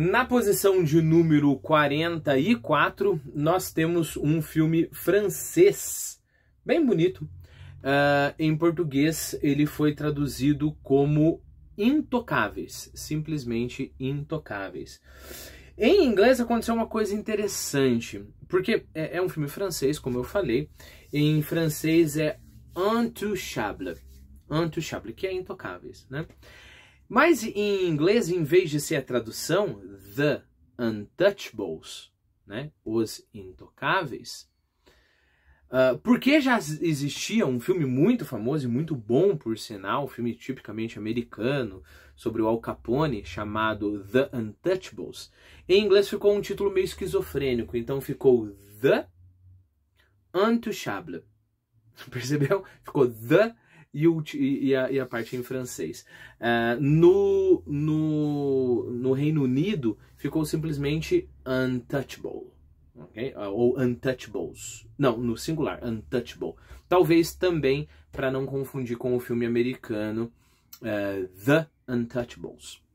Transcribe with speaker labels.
Speaker 1: Na posição de número 44, nós temos um filme francês, bem bonito. Uh, em português, ele foi traduzido como Intocáveis, simplesmente Intocáveis. Em inglês aconteceu uma coisa interessante, porque é, é um filme francês, como eu falei. Em francês é Intouchable, Intouchable, que é Intocáveis, né? Mas em inglês, em vez de ser a tradução, the untouchables, né? os intocáveis, uh, porque já existia um filme muito famoso e muito bom, por sinal, um filme tipicamente americano, sobre o Al Capone, chamado The Untouchables, em inglês ficou um título meio esquizofrênico, então ficou The Untouchable. Percebeu? Ficou The e, o, e, a, e a, parte em francês. Uh, no, no, no, Reino Unido ficou simplesmente untouchable. Okay? Ou untouchables. Não, no singular, untouchable. Talvez também para não confundir com o filme americano uh, The Untouchables.